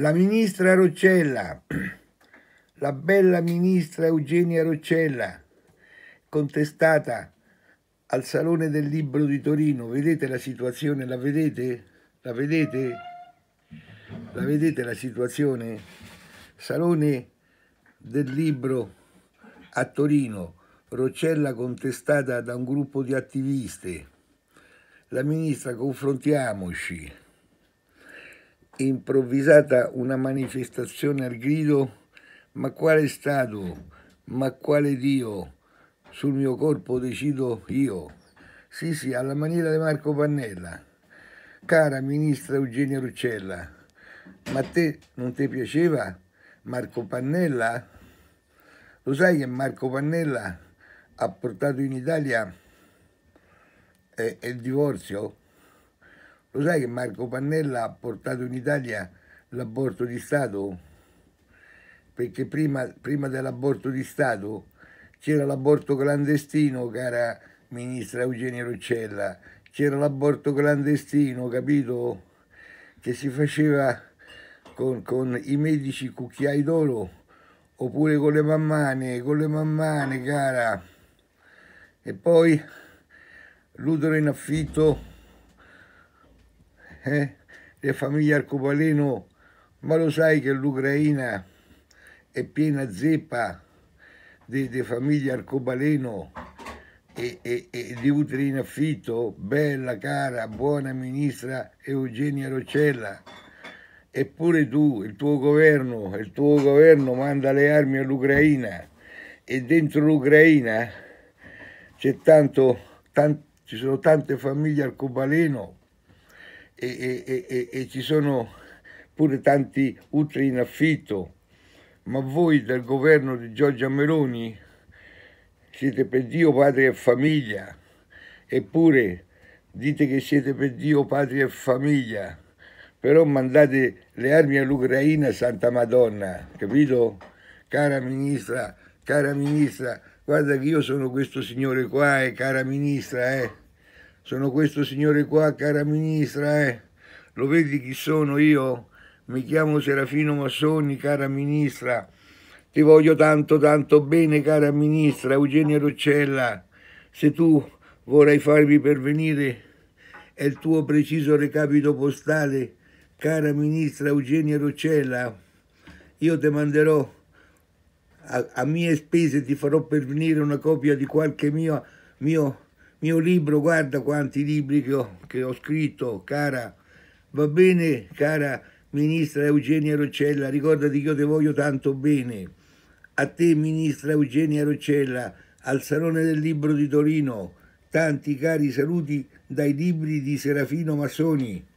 la ministra Roccella, la bella ministra Eugenia Roccella, contestata al Salone del Libro di Torino. Vedete la situazione? La vedete? La vedete? La vedete la situazione? Salone del Libro a Torino, Roccella contestata da un gruppo di attiviste. La ministra, confrontiamoci improvvisata una manifestazione al grido ma quale stato, ma quale Dio, sul mio corpo decido io. Sì, sì, alla maniera di Marco Pannella. Cara ministra Eugenia Ruccella, ma a te non ti piaceva Marco Pannella? Lo sai che Marco Pannella ha portato in Italia eh, il divorzio? Lo sai che Marco Pannella ha portato in Italia l'aborto di Stato? Perché prima, prima dell'aborto di Stato c'era l'aborto clandestino, cara ministra Eugenia Roccella, c'era l'aborto clandestino, capito? Che si faceva con, con i medici cucchiai d'oro oppure con le mammane, con le mammane, cara. E poi l'utero in affitto eh, le famiglie arcobaleno, ma lo sai che l'Ucraina è piena zeppa di, di famiglie arcobaleno e, e, e, di utili in affitto, bella, cara, buona ministra Eugenia Rocella. Eppure tu, il tuo governo, il tuo governo manda le armi all'Ucraina e dentro l'Ucraina c'è tanto ci sono tante famiglie arcobaleno e, e, e, e ci sono pure tanti utri in affitto, ma voi dal governo di Giorgia Meloni siete per Dio padre e famiglia, eppure dite che siete per Dio padre e famiglia, però mandate le armi all'Ucraina, Santa Madonna, capito? Cara ministra, cara ministra, guarda che io sono questo signore qua, eh, cara ministra, eh sono questo signore qua, cara ministra, eh? lo vedi chi sono io? Mi chiamo Serafino Massoni, cara ministra, ti voglio tanto tanto bene, cara ministra Eugenia Roccella, se tu vorrai farmi pervenire è il tuo preciso recapito postale, cara ministra Eugenia Roccella, io ti manderò a, a, mie spese ti farò pervenire una copia di qualche mio, mio mio libro, guarda quanti libri che ho, che ho scritto, cara, va bene, cara ministra Eugenia Roccella, ricordati che io ti voglio tanto bene. A te, ministra Eugenia Roccella, al Salone del Libro di Torino, tanti cari saluti dai libri di Serafino Massoni.